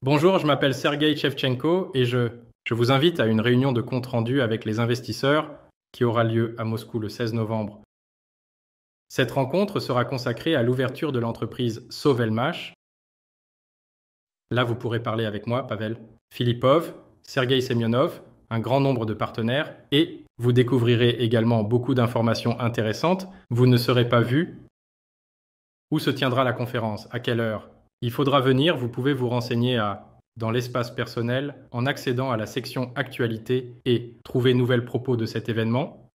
Bonjour, je m'appelle Sergei Chevchenko et je, je vous invite à une réunion de compte-rendu avec les investisseurs qui aura lieu à Moscou le 16 novembre. Cette rencontre sera consacrée à l'ouverture de l'entreprise Sovelmash. Là, vous pourrez parler avec moi, Pavel, Filipov, Sergei Semyonov, un grand nombre de partenaires et vous découvrirez également beaucoup d'informations intéressantes. Vous ne serez pas vu. Où se tiendra la conférence À quelle heure il faudra venir, vous pouvez vous renseigner à dans l'espace personnel en accédant à la section actualité et trouver nouvelles propos de cet événement,